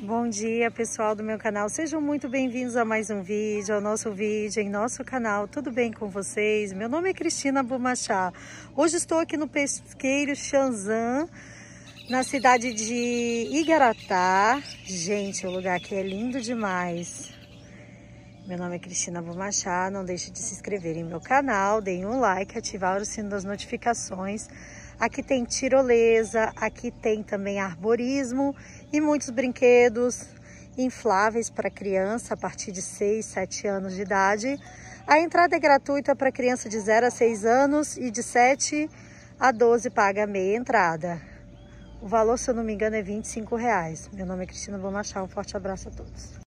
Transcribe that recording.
Bom dia pessoal do meu canal, sejam muito bem-vindos a mais um vídeo, ao nosso vídeo, em nosso canal, tudo bem com vocês? Meu nome é Cristina Bumachá, hoje estou aqui no pesqueiro Shanzan, na cidade de Igaratá, gente, o lugar aqui é lindo demais, meu nome é Cristina Bumachá, não deixe de se inscrever em meu canal, deem um like, ativar o sino das notificações. Aqui tem tirolesa, aqui tem também arborismo e muitos brinquedos infláveis para criança a partir de 6, 7 anos de idade. A entrada é gratuita para criança de 0 a 6 anos e de 7 a 12 paga meia entrada. O valor, se eu não me engano, é R$ 25. Reais. Meu nome é Cristina Bomachá, um forte abraço a todos.